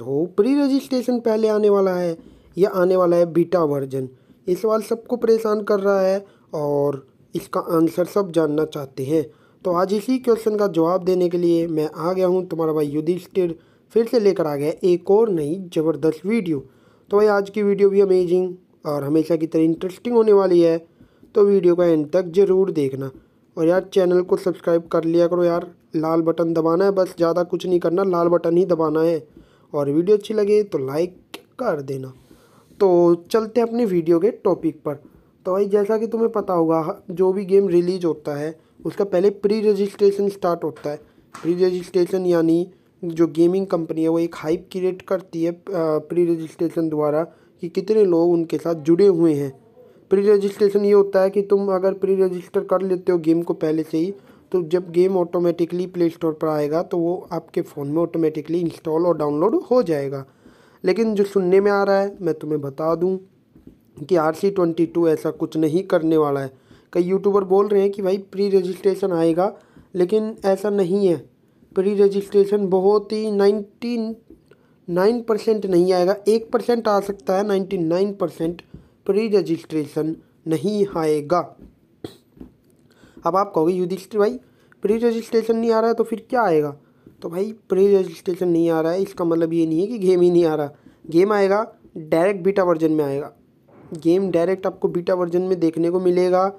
तो pre registration पहले आने वाला है या आने वाला है बीटा वर्जन ये सवाल सबको परेशान कर रहा है और इसका आंसर सब जानना चाहते हैं तो आज इसी क्वेश्चन का जवाब देने के लिए मैं आ गया हूँ तुम्हारा भाई युधिष्ठिर फिर से लेकर आ गया एक और नई ज़बरदस्त वीडियो तो भाई आज की वीडियो भी अमेजिंग और हमेशा की तरह इंटरेस्टिंग होने वाली है तो वीडियो का एंड तक ज़रूर देखना और यार चैनल को सब्सक्राइब कर लिया करो यार लाल बटन दबाना है बस ज़्यादा कुछ नहीं करना लाल बटन ही दबाना है और वीडियो अच्छी लगे तो लाइक कर देना तो चलते हैं अपने वीडियो के टॉपिक पर तो भाई जैसा कि तुम्हें पता होगा जो भी गेम रिलीज होता है उसका पहले प्री रजिस्ट्रेशन स्टार्ट होता है प्री रजिस्ट्रेशन यानी जो गेमिंग कंपनी है वो एक हाइप क्रिएट करती है प्री रजिस्ट्रेशन द्वारा कि कितने लोग उनके साथ जुड़े हुए हैं प्री रजिस्ट्रेशन ये होता है कि तुम अगर प्री रजिस्टर कर लेते हो गेम को पहले से ही तो जब गेम ऑटोमेटिकली प्ले स्टोर पर आएगा तो वो आपके फ़ोन में ऑटोमेटिकली इंस्टॉल और डाउनलोड हो जाएगा लेकिन जो सुनने में आ रहा है मैं तुम्हें बता दूँ कि आर सी ट्वेंटी टू ऐसा कुछ नहीं करने वाला है कई यूट्यूबर बोल रहे हैं कि भाई प्री रजिस्ट्रेशन आएगा लेकिन ऐसा नहीं है प्री रजिस्ट्रेशन बहुत ही नाइन्टी नाइन परसेंट नहीं आएगा एक परसेंट आ सकता है ninety nine percent pre registration नहीं आएगा अब आप कहोगे युधिष्ठिर भाई प्री रजिस्ट्रेशन नहीं आ रहा है तो फिर क्या आएगा तो भाई प्री रजिस्ट्रेशन नहीं आ रहा है इसका मतलब ये नहीं है कि गेम ही नहीं आ रहा गेम आएगा डायरेक्ट बीटा वर्जन में आएगा गेम डायरेक्ट आपको बीटा वर्जन में देखने को मिलेगा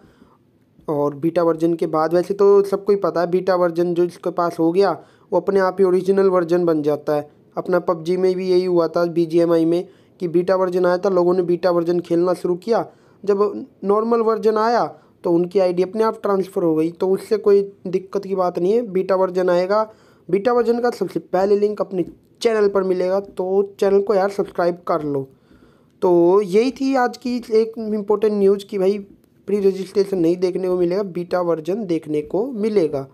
और बीटा वर्जन के बाद वैसे तो सबको ही पता है बीटा वर्जन जो इसके पास हो गया वो अपने आप ही ओरिजिनल वर्जन बन जाता है अपना पबजी में भी यही हुआ था बी में कि बीटा वर्जन आया था लोगों ने बीटा वर्जन खेलना शुरू किया जब नॉर्मल वर्जन आया तो उनकी आईडी अपने आप ट्रांसफ़र हो गई तो उससे कोई दिक्कत की बात नहीं है बीटा वर्जन आएगा बीटा वर्जन का सबसे पहले लिंक अपने चैनल पर मिलेगा तो चैनल को यार सब्सक्राइब कर लो तो यही थी आज की एक इम्पोर्टेंट न्यूज़ कि भाई प्री रजिस्ट्रेशन नहीं देखने को मिलेगा बीटा वर्जन देखने को मिलेगा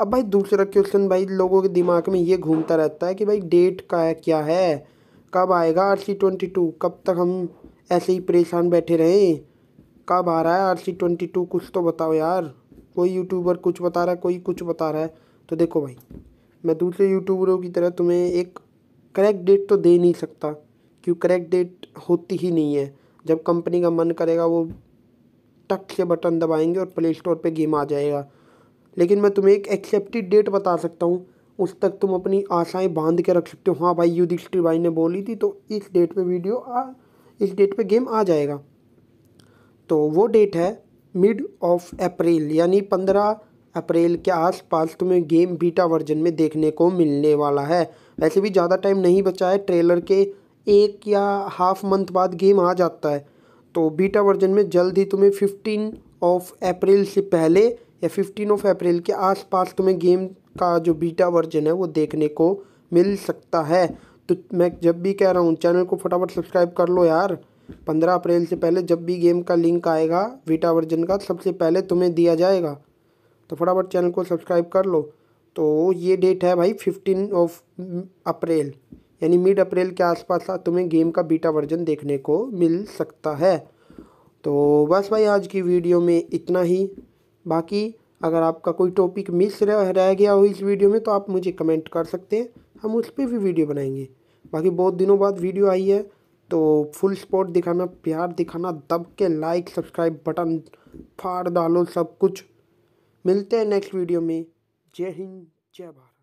अब भाई दूसरा क्वेश्चन भाई लोगों के दिमाग में ये घूमता रहता है कि भाई डेट का है, क्या है कब आएगा आर सी ट्वेंटी टू कब तक हम ऐसे ही परेशान बैठे रहें कब आ रहा है आर सी ट्वेंटी टू कुछ तो बताओ यार कोई यूट्यूबर कुछ बता रहा है कोई कुछ बता रहा है तो देखो भाई मैं दूसरे यूट्यूबरों की तरह तुम्हें एक करेक्ट डेट तो दे नहीं सकता क्यों करेक्ट डेट होती ही नहीं है जब कंपनी का मन करेगा वो टक से बटन दबाएंगे और प्ले स्टोर पर गेम आ जाएगा लेकिन मैं तुम्हें एक एक्सेप्टेड डेट बता सकता हूँ उस तक तुम अपनी आशाएं बांध के रख सकते हो हाँ भाई युधिष्ठिर भाई ने बोली थी तो इस डेट पे वीडियो आ इस डेट पे गेम आ जाएगा तो वो डेट है मिड ऑफ अप्रैल यानी पंद्रह अप्रैल के आसपास तुम्हें गेम बीटा वर्जन में देखने को मिलने वाला है वैसे भी ज़्यादा टाइम नहीं बचा है ट्रेलर के एक या हाफ मंथ बाद गेम आ जाता है तो बीटा वर्जन में जल्द ही तुम्हें फिफ्टीन ऑफ अप्रैल से पहले या फिफ्टीन ऑफ अप्रैल के आसपास तुम्हें गेम का जो बीटा वर्जन है वो देखने को मिल सकता है तो मैं जब भी कह रहा हूँ चैनल को फटाफट सब्सक्राइब कर लो यार पंद्रह अप्रैल से पहले जब भी गेम का लिंक आएगा वीटा वर्जन का सबसे पहले तुम्हें दिया जाएगा तो फटाफट चैनल को सब्सक्राइब कर लो तो ये डेट है भाई फिफ्टीन ऑफ अप्रैल यानी मिड अप्रैल के आसपास तुम्हें गेम का बीटा वर्जन देखने को मिल सकता है तो बस भाई आज की वीडियो में इतना ही बाकी अगर आपका कोई टॉपिक मिस रह, रह गया हो इस वीडियो में तो आप मुझे कमेंट कर सकते हैं हम उस पर भी वीडियो बनाएंगे बाकी बहुत दिनों बाद वीडियो आई है तो फुल सपोर्ट दिखाना प्यार दिखाना दब के लाइक सब्सक्राइब बटन फाड़ डालो सब कुछ मिलते हैं नेक्स्ट वीडियो में जय हिंद जय भारत